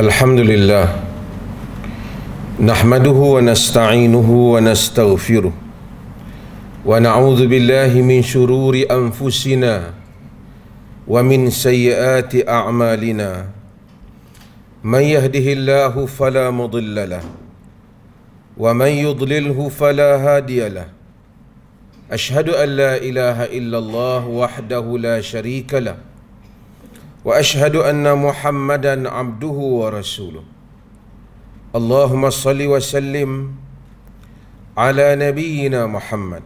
الحمد لله نحمده ونستعينه ونستغفره ونعوذ بالله من شرور انفسنا ومن سيئات اعمالنا من يهده الله فلا مضل له ومن يضلله فلا هادي له اشهد ان لا اله الا الله وحده لا شريك له wa ashhadu anna Muhammadan abduhu wa rasuluh. Allahumma salli wa sallim ala nabiyyina Muhammad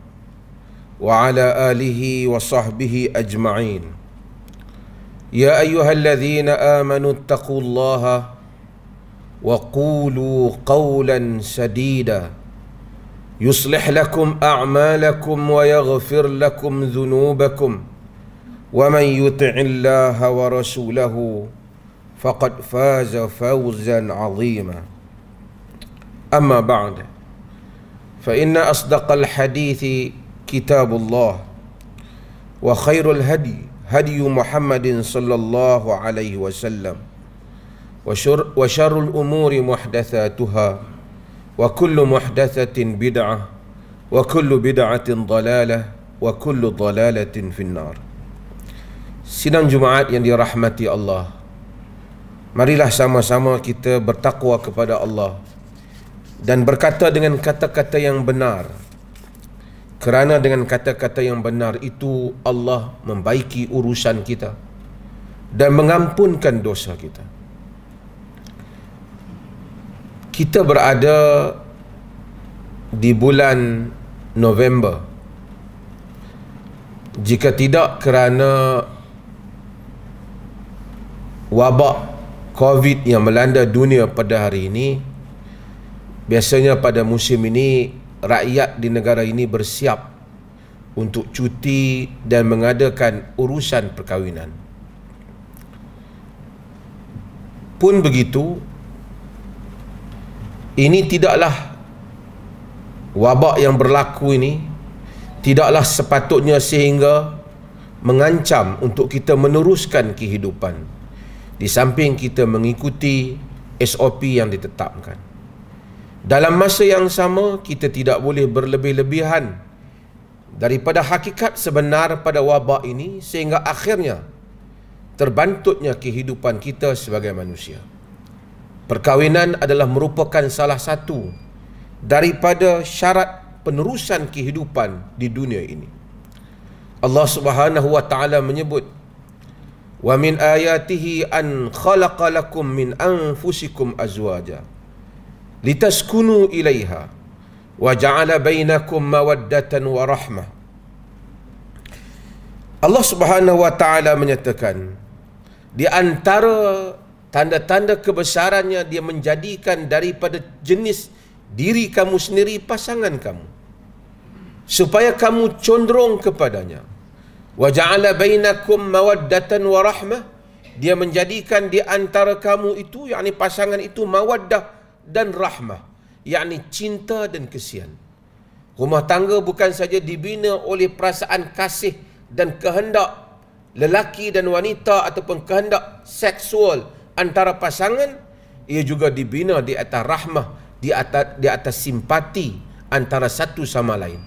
wa ala alihi wa sahbihi ajma'in. Ya ayyuhalladhina amanu taqullaha wa qulu qawlan sadida yuslih lakum a'malakum wa yaghfir lakum dhunubakum. ومن يطع الله ورسوله فقد فاز فوزا عظيما اما بعد فان اصدق الحديث كتاب الله وخير الهدي هدي محمد صلى الله عليه وسلم وشر, وشر الامور محدثاتها وكل محدثه بدعه وكل بدعه ضلاله وكل ضلاله في النار Sidang Jumaat yang dirahmati Allah Marilah sama-sama kita bertakwa kepada Allah Dan berkata dengan kata-kata yang benar Kerana dengan kata-kata yang benar itu Allah membaiki urusan kita Dan mengampunkan dosa kita Kita berada di bulan November jika tidak kerana wabak COVID yang melanda dunia pada hari ini biasanya pada musim ini rakyat di negara ini bersiap untuk cuti dan mengadakan urusan perkahwinan pun begitu ini tidaklah wabak yang berlaku ini tidaklah sepatutnya sehingga mengancam untuk kita meneruskan kehidupan di samping kita mengikuti SOP yang ditetapkan. Dalam masa yang sama, kita tidak boleh berlebih-lebihan daripada hakikat sebenar pada wabak ini sehingga akhirnya terbantutnya kehidupan kita sebagai manusia. Perkahwinan adalah merupakan salah satu daripada syarat penerusan kehidupan di dunia ini. Allah Subhanahu wa taala menyebut wa min ayatihi an khalaqa lakum min anfusikum azwaja litaskunu ilaiha wa ja'ala bainakum mawaddatan wa rahmah Allah Subhanahu wa taala menyatakan di antara tanda-tanda kebesarannya dia menjadikan daripada jenis diri kamu sendiri pasangan kamu supaya kamu condrong kepadanya wa ja'ala bainakum mawaddatan wa rahmah dia menjadikan di antara kamu itu yakni pasangan itu mawaddah dan rahmah yakni cinta dan kesian rumah tangga bukan saja dibina oleh perasaan kasih dan kehendak lelaki dan wanita ataupun kehendak seksual antara pasangan ia juga dibina di atas rahmah di atas di atas simpati antara satu sama lain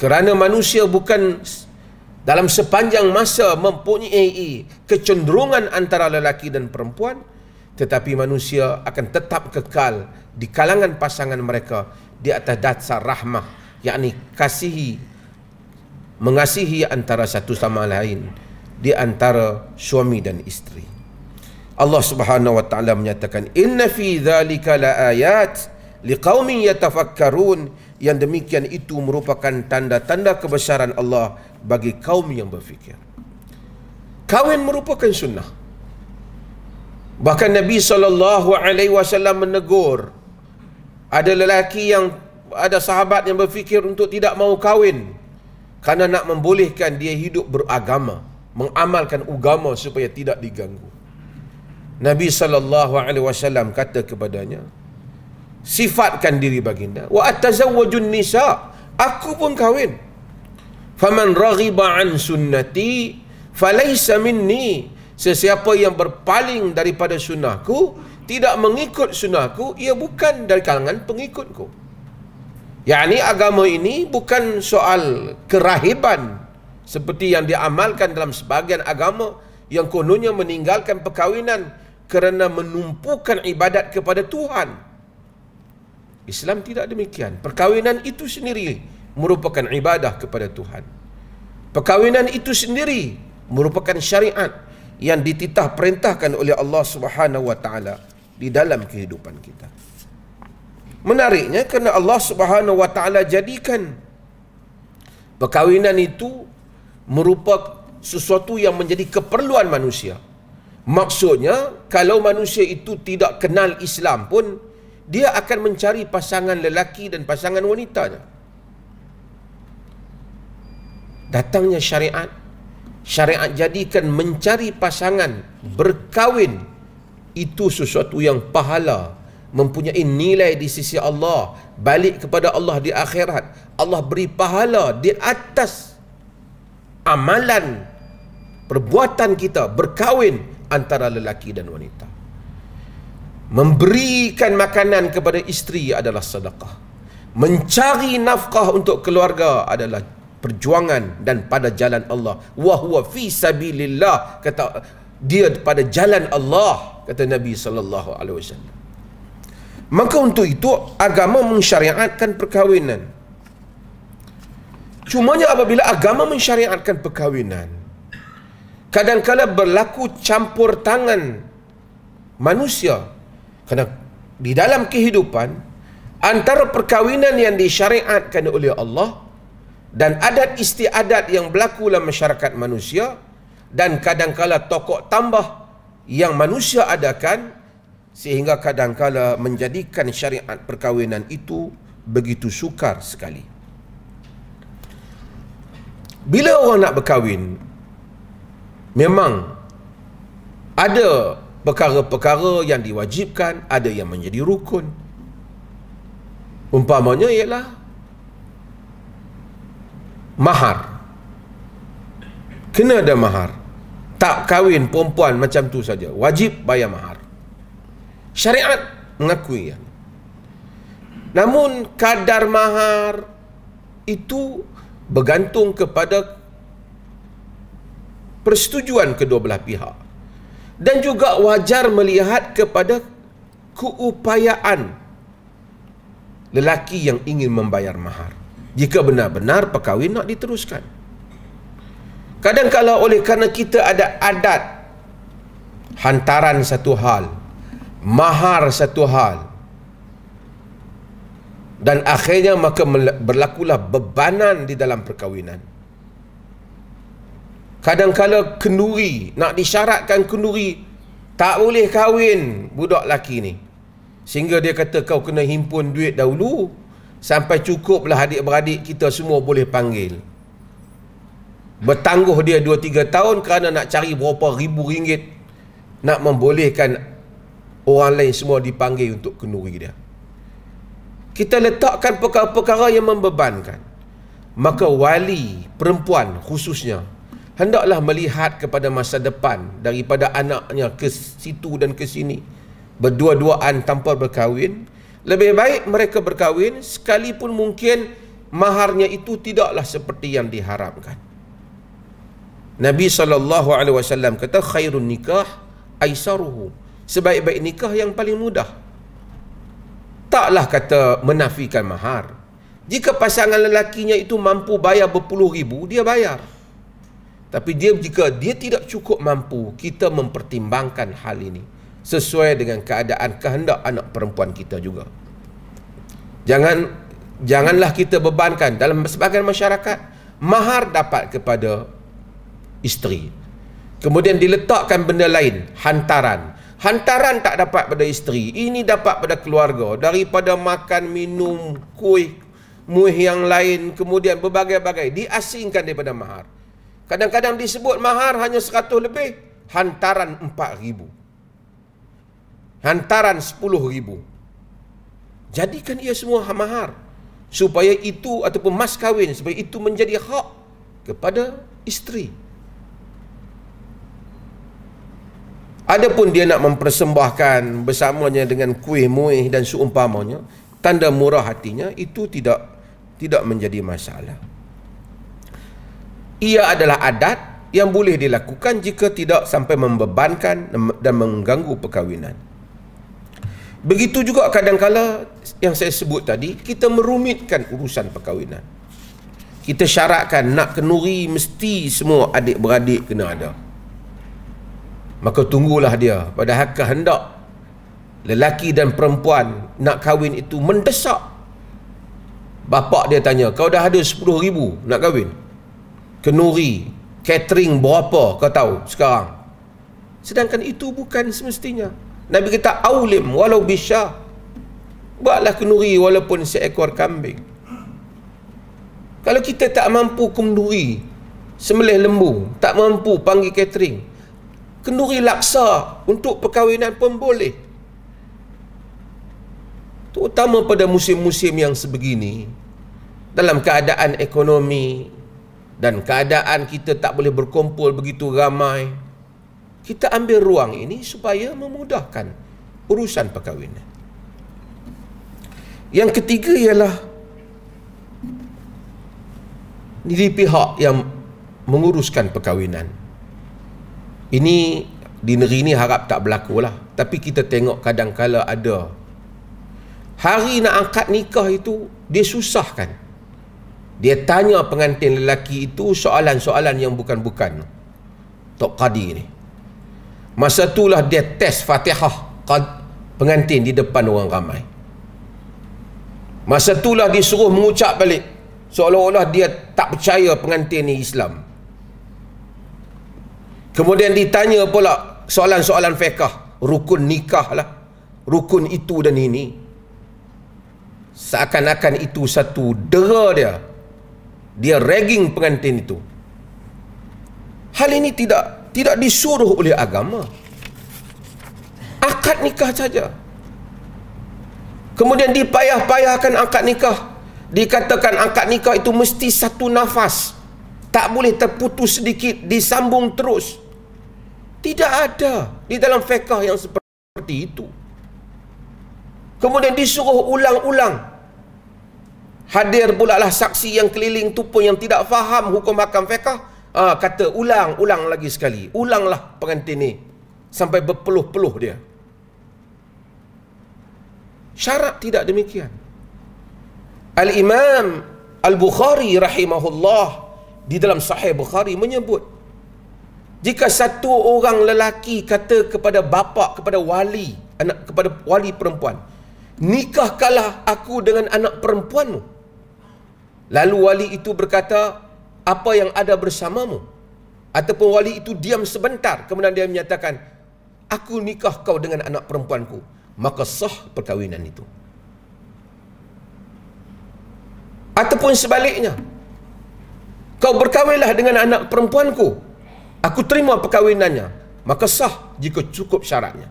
kerana manusia bukan dalam sepanjang masa mempunyai kecenderungan antara lelaki dan perempuan tetapi manusia akan tetap kekal di kalangan pasangan mereka di atas dasar rahmah yakni kasihi mengasihi antara satu sama lain di antara suami dan isteri Allah Subhanahu wa taala menyatakan inna fi dzalika ayat liqaumin yatafakkarun yang demikian itu merupakan tanda-tanda kebesaran Allah bagi kaum yang berfikir. Kawin merupakan sunnah. Bahkan Nabi saw menegur ada lelaki yang ada sahabat yang berfikir untuk tidak mau kawin, kerana nak membolehkan dia hidup beragama, mengamalkan agama supaya tidak diganggu. Nabi saw kata kepadanya, sifatkan diri baginda wa atazawwajun nisa aku pun kahwin faman raghiba an sunnati falaysa minni sesiapa yang berpaling daripada sunnahku tidak mengikut sunnahku ia bukan dari kalangan pengikutku yakni agama ini bukan soal kerahiban seperti yang diamalkan dalam sebagian agama yang kononnya meninggalkan perkahwinan kerana menumpukan ibadat kepada Tuhan. Islam tidak demikian. Perkahwinan itu sendiri merupakan ibadah kepada Tuhan. Perkahwinan itu sendiri merupakan syariat yang dititah perintahkan oleh Allah Subhanahu wa di dalam kehidupan kita. Menariknya kerana Allah Subhanahu wa jadikan perkahwinan itu merupakan sesuatu yang menjadi keperluan manusia. Maksudnya kalau manusia itu tidak kenal Islam pun dia akan mencari pasangan lelaki dan pasangan wanitanya datangnya syariat syariat jadikan mencari pasangan berkahwin itu sesuatu yang pahala mempunyai nilai di sisi Allah balik kepada Allah di akhirat Allah beri pahala di atas amalan perbuatan kita berkahwin antara lelaki dan wanita memberikan makanan kepada isteri adalah sedekah. Mencari nafkah untuk keluarga adalah perjuangan dan pada jalan Allah. Wa huwa fi sabilillah kata dia pada jalan Allah kata Nabi sallallahu alaihi wasallam. Maka untuk itu agama mensyariatkan perkahwinan. Cumanya apabila agama mensyariatkan perkahwinan kadang-kadang berlaku campur tangan manusia kerana di dalam kehidupan antara perkahwinan yang disyariatkan oleh Allah dan adat istiadat yang berlaku dalam masyarakat manusia dan kadangkala tokok tambah yang manusia adakan sehingga kadangkala menjadikan syariat perkahwinan itu begitu sukar sekali. Bila orang nak berkahwin memang ada perkara-perkara yang diwajibkan ada yang menjadi rukun umpamanya ialah mahar kena ada mahar tak kahwin perempuan macam tu saja wajib bayar mahar syariat mengakui namun kadar mahar itu bergantung kepada persetujuan kedua belah pihak dan juga wajar melihat kepada keupayaan lelaki yang ingin membayar mahar jika benar-benar perkahwin nak diteruskan Kadangkala oleh kerana kita ada adat hantaran satu hal mahar satu hal dan akhirnya maka berlakulah bebanan di dalam perkahwinan Kadang-kala kenduri nak disyaratkan kenduri tak boleh kahwin budak laki ni sehingga dia kata kau kena himpun duit dahulu sampai cukuplah adik-beradik kita semua boleh panggil bertangguh dia 2-3 tahun kerana nak cari berapa ribu ringgit nak membolehkan orang lain semua dipanggil untuk kenduri dia kita letakkan perkara-perkara yang membebankan maka wali perempuan khususnya hendaklah melihat kepada masa depan daripada anaknya ke situ dan ke sini berdua-duaan tanpa berkahwin lebih baik mereka berkahwin sekalipun mungkin maharnya itu tidaklah seperti yang diharapkan. Nabi saw kata khairun nikah aisaruhu sebaik-baik nikah yang paling mudah taklah kata menafikan mahar jika pasangan lelakinya itu mampu bayar berpuluh ribu dia bayar tapi dia jika dia tidak cukup mampu, kita mempertimbangkan hal ini sesuai dengan keadaan kehendak anak perempuan kita juga. Jangan janganlah kita bebankan dalam sebagian masyarakat mahar dapat kepada isteri. Kemudian diletakkan benda lain, hantaran. Hantaran tak dapat pada isteri, ini dapat pada keluarga daripada makan minum kuih muih yang lain kemudian berbagai-bagai diasingkan daripada mahar. Kadang-kadang disebut mahar hanya 100 lebih, hantaran ribu, Hantaran ribu. Jadikan ia semua mahar supaya itu ataupun mas kahwin supaya itu menjadi hak kepada isteri. Adapun dia nak mempersembahkan bersamanya dengan kuih muih dan seumpamanya, tanda murah hatinya itu tidak tidak menjadi masalah ia adalah adat yang boleh dilakukan jika tidak sampai membebankan dan mengganggu perkahwinan. Begitu juga kadangkala yang saya sebut tadi, kita merumitkan urusan perkahwinan. Kita syaratkan nak kenuri mesti semua adik-beradik kena ada. Maka tunggulah dia pada kehendak lelaki dan perempuan nak kahwin itu mendesak. Bapak dia tanya, kau dah ada 10 ribu nak kahwin? kenuri, catering berapa kau tahu sekarang. Sedangkan itu bukan semestinya. Nabi kata awlim walau bisha. Buatlah kenuri walaupun seekor kambing. Kalau kita tak mampu kenduri sembelih lembu, tak mampu panggil catering, kenduri laksa untuk perkahwinan pun boleh. Terutama pada musim-musim yang sebegini, dalam keadaan ekonomi dan keadaan kita tak boleh berkumpul begitu ramai kita ambil ruang ini supaya memudahkan urusan perkahwinan yang ketiga ialah di pihak yang menguruskan perkahwinan ini di negeri ini harap tak berlaku lah tapi kita tengok kadang-kadang ada hari nak angkat nikah itu dia susah kan dia tanya pengantin lelaki itu soalan-soalan yang bukan-bukan. Tok Qadi ni. Masa itulah dia test fatihah pengantin di depan orang ramai. Masa itulah dia suruh mengucap balik. Seolah-olah dia tak percaya pengantin ni Islam. Kemudian ditanya pula soalan-soalan fiqah. Rukun nikah lah. Rukun itu dan ini. Seakan-akan itu satu dera dia dia ragging pengantin itu hal ini tidak tidak disuruh oleh agama akad nikah saja kemudian dipayah-payahkan akad nikah dikatakan akad nikah itu mesti satu nafas tak boleh terputus sedikit disambung terus tidak ada di dalam fiqh yang seperti itu kemudian disuruh ulang-ulang Hadir pula lah saksi yang keliling tu pun yang tidak faham hukum hakam fiqah. Ha, kata ulang, ulang lagi sekali. Ulanglah pengantin ni. Sampai berpeluh-peluh dia. Syarat tidak demikian. Al-Imam Al-Bukhari rahimahullah di dalam sahih Bukhari menyebut jika satu orang lelaki kata kepada bapa kepada wali anak kepada wali perempuan nikahkanlah aku dengan anak perempuanmu Lalu wali itu berkata, apa yang ada bersamamu? Ataupun wali itu diam sebentar, kemudian dia menyatakan, aku nikah kau dengan anak perempuanku. Maka sah perkahwinan itu. Ataupun sebaliknya, kau berkahwinlah dengan anak perempuanku. Aku terima perkahwinannya. Maka sah jika cukup syaratnya.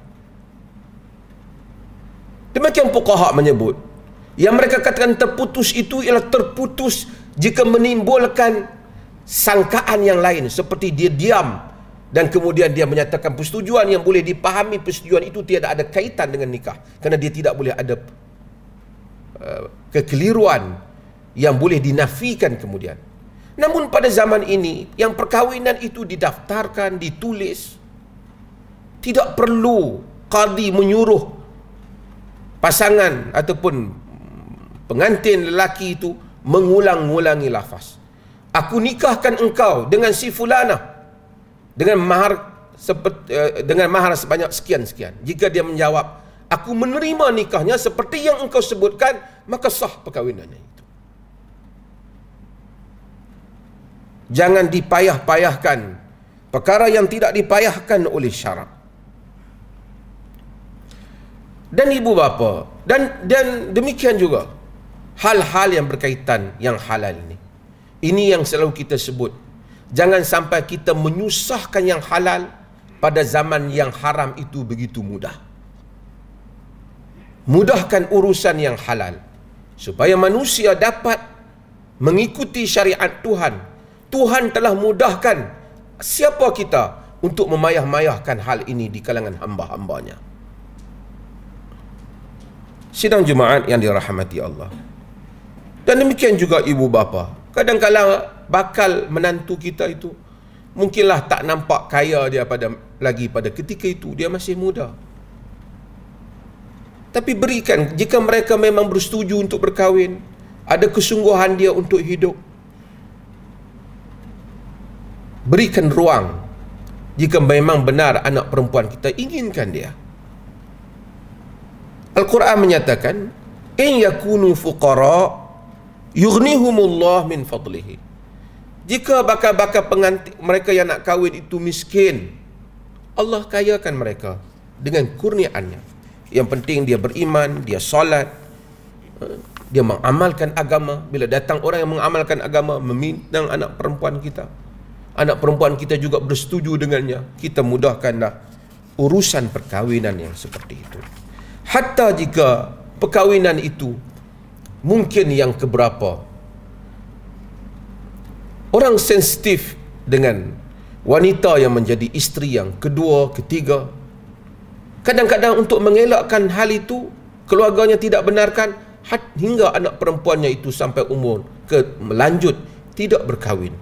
Demikian Pukahak menyebut, yang mereka katakan terputus itu ialah terputus jika menimbulkan sangkaan yang lain. Seperti dia diam dan kemudian dia menyatakan persetujuan yang boleh dipahami persetujuan itu tiada ada kaitan dengan nikah. Kerana dia tidak boleh ada uh, kekeliruan yang boleh dinafikan kemudian. Namun pada zaman ini yang perkahwinan itu didaftarkan, ditulis. Tidak perlu kadi menyuruh pasangan ataupun pengantin lelaki itu mengulang-ulangi lafaz. Aku nikahkan engkau dengan si fulana dengan mahar seperti, eh, dengan mahar sebanyak sekian-sekian. Jika dia menjawab, aku menerima nikahnya seperti yang engkau sebutkan, maka sah perkahwinannya itu. Jangan dipayah-payahkan perkara yang tidak dipayahkan oleh syarak. Dan ibu bapa dan dan demikian juga hal-hal yang berkaitan yang halal ini. Ini yang selalu kita sebut. Jangan sampai kita menyusahkan yang halal pada zaman yang haram itu begitu mudah. Mudahkan urusan yang halal supaya manusia dapat mengikuti syariat Tuhan. Tuhan telah mudahkan siapa kita untuk memayah-mayahkan hal ini di kalangan hamba-hambanya. Sidang Jumaat yang dirahmati Allah. Dan demikian juga ibu bapa. Kadang-kadang bakal menantu kita itu mungkinlah tak nampak kaya dia pada lagi pada ketika itu dia masih muda. Tapi berikan jika mereka memang bersetuju untuk berkahwin, ada kesungguhan dia untuk hidup. Berikan ruang jika memang benar anak perempuan kita inginkan dia. Al-Quran menyatakan, "In yakunu fuqara' yughnihumullah min fadlihi jika bakar-bakar pengantik mereka yang nak kahwin itu miskin Allah kayakan mereka dengan kurniaannya yang penting dia beriman dia solat ha, dia mengamalkan agama bila datang orang yang mengamalkan agama meminang anak perempuan kita anak perempuan kita juga bersetuju dengannya kita mudahkanlah urusan perkahwinan yang seperti itu hatta jika perkahwinan itu mungkin yang keberapa orang sensitif dengan wanita yang menjadi isteri yang kedua, ketiga kadang-kadang untuk mengelakkan hal itu keluarganya tidak benarkan hingga anak perempuannya itu sampai umur ke melanjut tidak berkahwin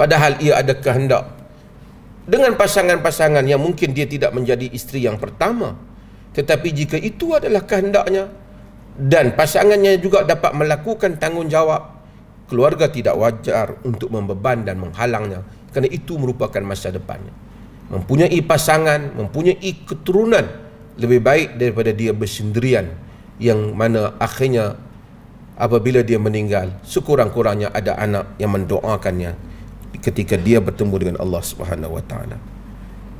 padahal ia ada kehendak dengan pasangan-pasangan yang mungkin dia tidak menjadi isteri yang pertama tetapi jika itu adalah kehendaknya dan pasangannya juga dapat melakukan tanggungjawab keluarga tidak wajar untuk membeban dan menghalangnya kerana itu merupakan masa depannya mempunyai pasangan mempunyai keturunan lebih baik daripada dia bersendirian yang mana akhirnya apabila dia meninggal sekurang-kurangnya ada anak yang mendoakannya ketika dia bertemu dengan Allah Subhanahu wa taala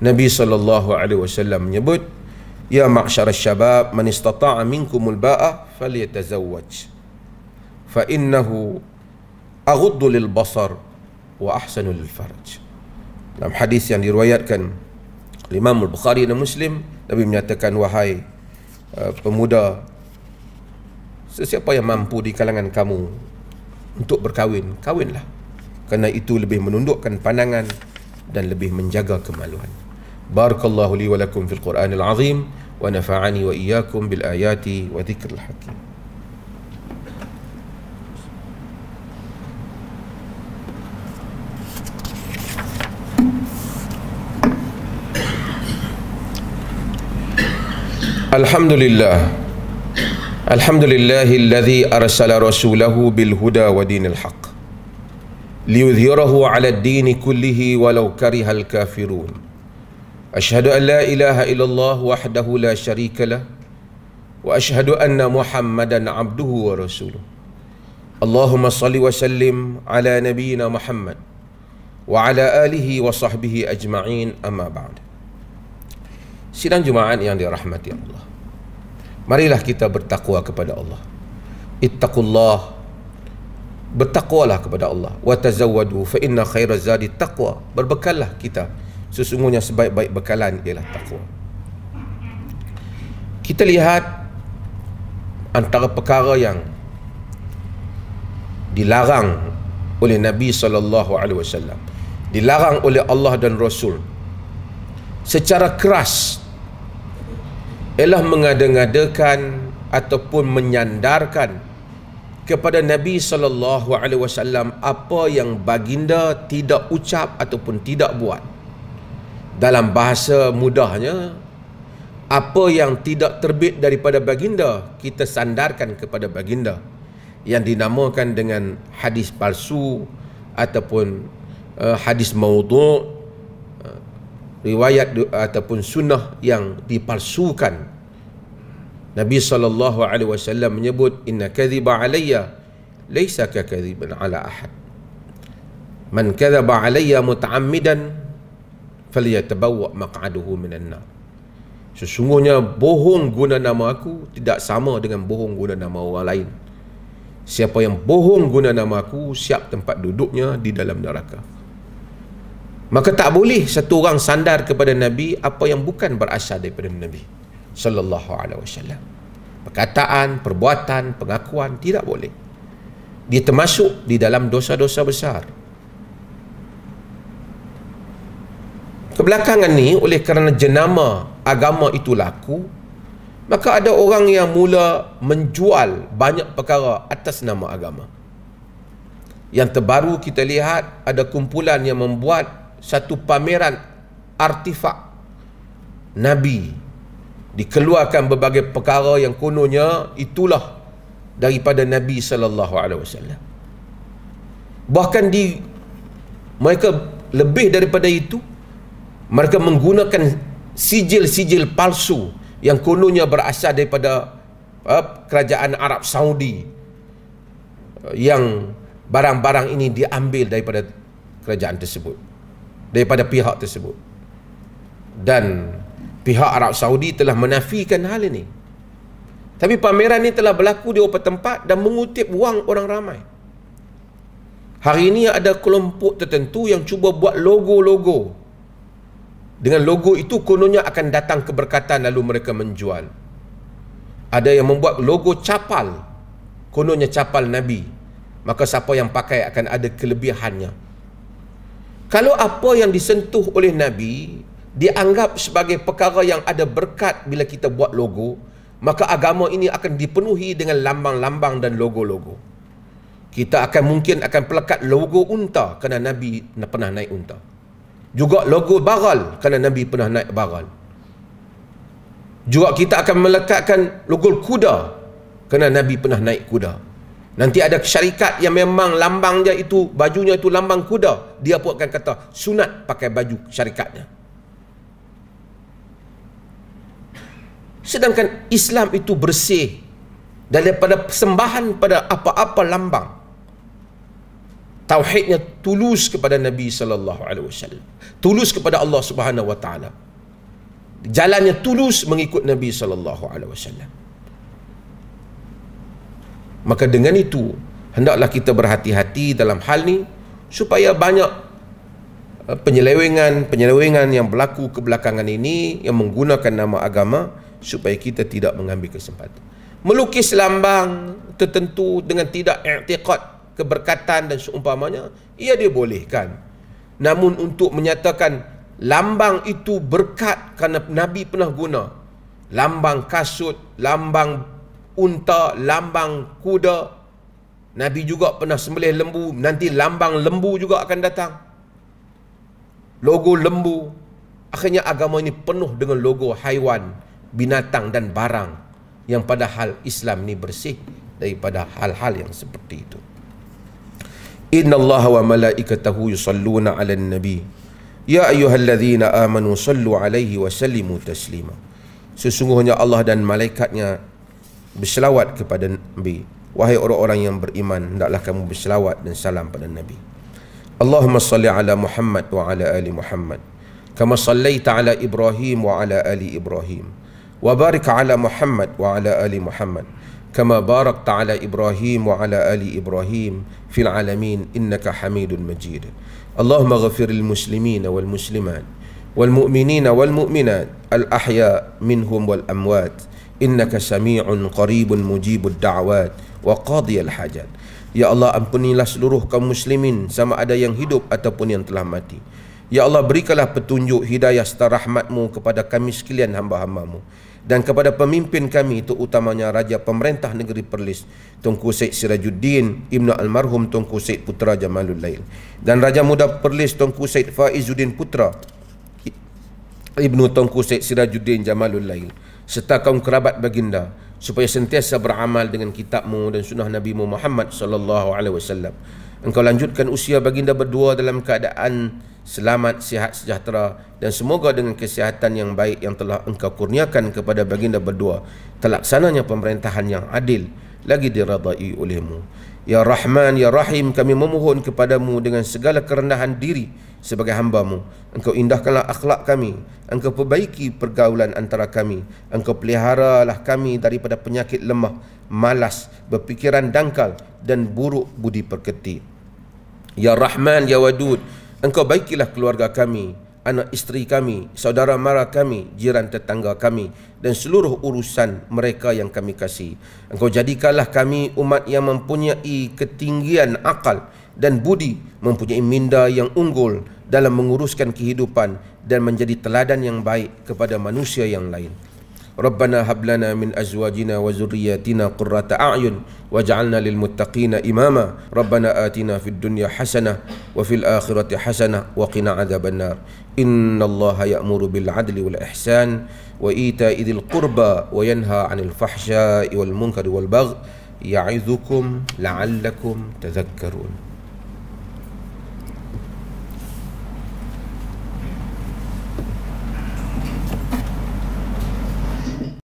Nabi sallallahu alaihi wasallam menyebut ya maqsyar syabab man istata'a minkumul ba'a فليتزوج فإنه أغض للبصر وأحسن للفرج dalam hadis yang diruayatkan Imam Al-Bukhari dan Muslim Nabi menyatakan wahai uh, pemuda sesiapa yang mampu di kalangan kamu untuk berkahwin kahwinlah kerana itu lebih menundukkan pandangan dan lebih menjaga kemaluan بارك الله لي ولكم في القرآن العظيم ونفعني وإياكم بالآيات وذكر الحكيم الحمد لله الحمد لله الذي أرسل رسوله بالهدى ودين الحق ليظهره على الدين كله ولو كره الكافرون أشهد أن لا إله إلا الله وحده لا شريك له وأشهد أن محمدا عبده ورسوله اللهم صل وسلم على نبينا محمد وعلى آله وصحبه أجمعين أما بعد Sidang Jumaat yang dirahmati Allah Marilah kita bertakwa kepada Allah Ittaqullah Bertakwalah kepada Allah Wa tazawwadu fa inna khaira zadi taqwa Berbekallah kita sesungguhnya sebaik-baik bekalan ialah takwa kita lihat antara perkara yang dilarang oleh Nabi sallallahu alaihi wasallam dilarang oleh Allah dan Rasul secara keras ialah mengada-ngadakan ataupun menyandarkan kepada Nabi sallallahu alaihi wasallam apa yang baginda tidak ucap ataupun tidak buat dalam bahasa mudahnya apa yang tidak terbit daripada baginda kita sandarkan kepada baginda yang dinamakan dengan hadis palsu ataupun uh, hadis maudhu' uh, eh, riwayat ataupun sunnah yang dipalsukan Nabi saw menyebut inna kadhiba alayya laysa ka ala ahad man kadhaba alayya mutaammidan falyatabawwa maq'aduhu minan nar sesungguhnya bohong guna nama aku tidak sama dengan bohong guna nama orang lain siapa yang bohong guna nama aku siap tempat duduknya di dalam neraka maka tak boleh satu orang sandar kepada nabi apa yang bukan berasal daripada nabi sallallahu alaihi wasallam perkataan perbuatan pengakuan tidak boleh dia termasuk di dalam dosa-dosa besar Kebelakangan ni oleh kerana jenama agama itu laku Maka ada orang yang mula menjual banyak perkara atas nama agama Yang terbaru kita lihat ada kumpulan yang membuat satu pameran artifak Nabi Dikeluarkan berbagai perkara yang kononnya itulah daripada Nabi sallallahu alaihi wasallam. Bahkan di mereka lebih daripada itu mereka menggunakan sijil-sijil palsu yang kononnya berasal daripada uh, kerajaan Arab Saudi uh, yang barang-barang ini diambil daripada kerajaan tersebut daripada pihak tersebut dan pihak Arab Saudi telah menafikan hal ini tapi pameran ini telah berlaku di beberapa tempat dan mengutip wang orang ramai hari ini ada kelompok tertentu yang cuba buat logo-logo dengan logo itu kononnya akan datang keberkatan lalu mereka menjual. Ada yang membuat logo capal. Kononnya capal Nabi. Maka siapa yang pakai akan ada kelebihannya. Kalau apa yang disentuh oleh Nabi dianggap sebagai perkara yang ada berkat bila kita buat logo, maka agama ini akan dipenuhi dengan lambang-lambang dan logo-logo. Kita akan mungkin akan pelekat logo unta kerana Nabi pernah naik unta. Juga logo baral kerana Nabi pernah naik baral. Juga kita akan melekatkan logo kuda kerana Nabi pernah naik kuda. Nanti ada syarikat yang memang lambangnya itu, bajunya itu lambang kuda. Dia pun akan kata sunat pakai baju syarikatnya. Sedangkan Islam itu bersih daripada sembahan pada apa-apa lambang tauhidnya tulus kepada Nabi sallallahu alaihi wasallam. Tulus kepada Allah Subhanahu wa taala. Jalannya tulus mengikut Nabi sallallahu alaihi wasallam. Maka dengan itu hendaklah kita berhati-hati dalam hal ini supaya banyak penyelewengan-penyelewengan eh, yang berlaku kebelakangan ini yang menggunakan nama agama supaya kita tidak mengambil kesempatan melukis lambang tertentu dengan tidak i'tiqad keberkatan dan seumpamanya ia dia bolehkan. namun untuk menyatakan lambang itu berkat kerana nabi pernah guna lambang kasut lambang unta lambang kuda nabi juga pernah sembelih lembu nanti lambang lembu juga akan datang logo lembu akhirnya agama ini penuh dengan logo haiwan binatang dan barang yang padahal Islam ni bersih daripada hal-hal yang seperti itu. Inna Allah wa malaikatahu yusalluna ala nabi Ya ayuhalladzina amanu sallu alaihi wa sallimu taslima Sesungguhnya Allah dan malaikatnya berselawat kepada Nabi Wahai orang-orang yang beriman hendaklah kamu berselawat dan salam pada Nabi Allahumma salli ala Muhammad wa ala ali Muhammad Kama sallaita ala Ibrahim wa ala ali Ibrahim Wa barik ala Muhammad wa ala ali Muhammad كما باركت على إبراهيم وعلى آل إبراهيم في العالمين إنك حميد مجيد اللهم اغفر للمسلمين والمسلمات والمؤمنين والمؤمنات الأحياء منهم والأموات إنك سميع قريب مجيب الدعوات وقاضي الحاجات Ya Allah ampunilah seluruh kaum muslimin sama ada yang hidup ataupun yang telah mati. Ya Allah berikanlah petunjuk hidayah serta rahmatmu kepada kami sekalian hamba-hambamu. mu dan kepada pemimpin kami itu utamanya Raja Pemerintah Negeri Perlis Tunku Syed Sirajuddin Ibnu Almarhum Tunku Syed Putra Jamalul Lail dan Raja Muda Perlis Tunku Syed Faizuddin Putra Ibnu Tunku Syed Sirajuddin Jamalul Lail serta kaum kerabat baginda supaya sentiasa beramal dengan kitabmu dan sunnah Nabi Muhammad sallallahu alaihi wasallam engkau lanjutkan usia baginda berdua dalam keadaan selamat, sihat, sejahtera dan semoga dengan kesihatan yang baik yang telah engkau kurniakan kepada baginda berdua terlaksananya pemerintahan yang adil lagi diradai olehmu Ya Rahman, Ya Rahim kami memohon kepadamu dengan segala kerendahan diri sebagai hambamu engkau indahkanlah akhlak kami engkau perbaiki pergaulan antara kami engkau peliharalah kami daripada penyakit lemah malas, berpikiran dangkal dan buruk budi perketi Ya Rahman, Ya Wadud Engkau baikilah keluarga kami, anak isteri kami, saudara mara kami, jiran tetangga kami dan seluruh urusan mereka yang kami kasih. Engkau jadikanlah kami umat yang mempunyai ketinggian akal dan budi, mempunyai minda yang unggul dalam menguruskan kehidupan dan menjadi teladan yang baik kepada manusia yang lain. ربنا هب لنا من أزواجنا وذرياتنا قرة أعين واجعلنا للمتقين إماما ربنا آتنا في الدنيا حسنة وفي الآخرة حسنة وقنا عذاب النار إن الله يأمر بالعدل والإحسان وإيتاء ذي القربى وينهى عن الفحشاء والمنكر والبغي يعظكم لعلكم تذكرون